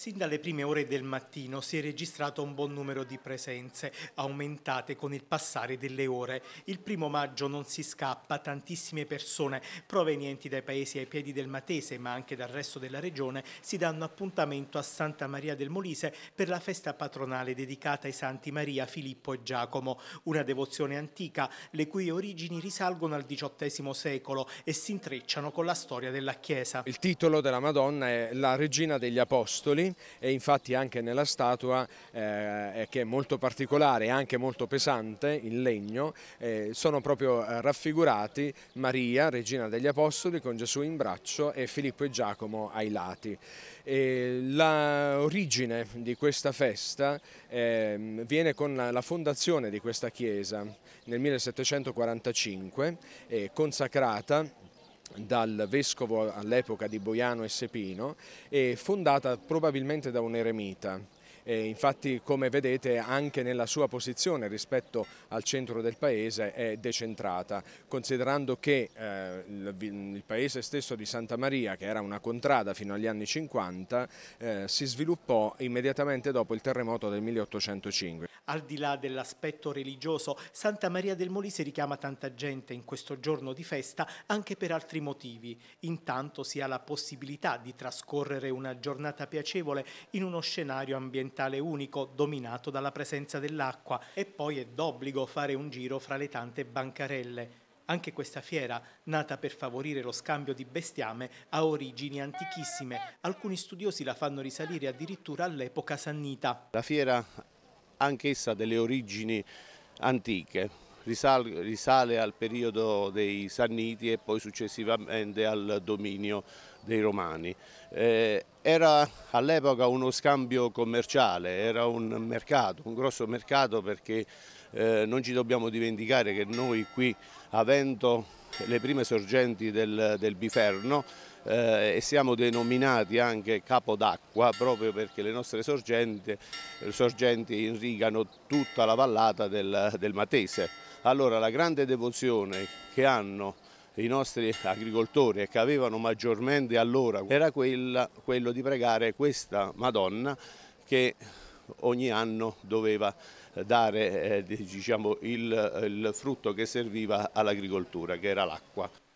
Sin dalle prime ore del mattino si è registrato un buon numero di presenze, aumentate con il passare delle ore. Il primo maggio non si scappa, tantissime persone provenienti dai paesi ai piedi del Matese, ma anche dal resto della regione, si danno appuntamento a Santa Maria del Molise per la festa patronale dedicata ai Santi Maria, Filippo e Giacomo, una devozione antica le cui origini risalgono al XVIII secolo e si intrecciano con la storia della Chiesa. Il titolo della Madonna è La Regina degli Apostoli e infatti anche nella statua eh, che è molto particolare e anche molto pesante in legno eh, sono proprio eh, raffigurati Maria, regina degli apostoli con Gesù in braccio e Filippo e Giacomo ai lati. la origine di questa festa eh, viene con la fondazione di questa chiesa nel 1745 eh, consacrata dal vescovo all'epoca di Boiano e Sepino e fondata probabilmente da un eremita e infatti come vedete anche nella sua posizione rispetto al centro del paese è decentrata, considerando che eh, il paese stesso di Santa Maria, che era una contrada fino agli anni 50, eh, si sviluppò immediatamente dopo il terremoto del 1805. Al di là dell'aspetto religioso, Santa Maria del Molise richiama tanta gente in questo giorno di festa anche per altri motivi. Intanto si ha la possibilità di trascorrere una giornata piacevole in uno scenario ambientale ambientale unico dominato dalla presenza dell'acqua e poi è d'obbligo fare un giro fra le tante bancarelle. Anche questa fiera, nata per favorire lo scambio di bestiame, ha origini antichissime. Alcuni studiosi la fanno risalire addirittura all'epoca sannita. La fiera anch'essa ha delle origini antiche risale, risale al periodo dei Sanniti e poi successivamente al dominio dei Romani. Eh, era all'epoca uno scambio commerciale, era un mercato, un grosso mercato perché eh, non ci dobbiamo dimenticare che noi qui avendo le prime sorgenti del, del Biferno eh, e siamo denominati anche capo d'acqua proprio perché le nostre sorgenti, sorgenti irrigano tutta la vallata del, del Matese. Allora la grande devozione che hanno i nostri agricoltori e che avevano maggiormente allora era quella, quello di pregare questa Madonna che ogni anno doveva eh, dare eh, diciamo, il, il frutto che serviva all'agricoltura, che era l'acqua.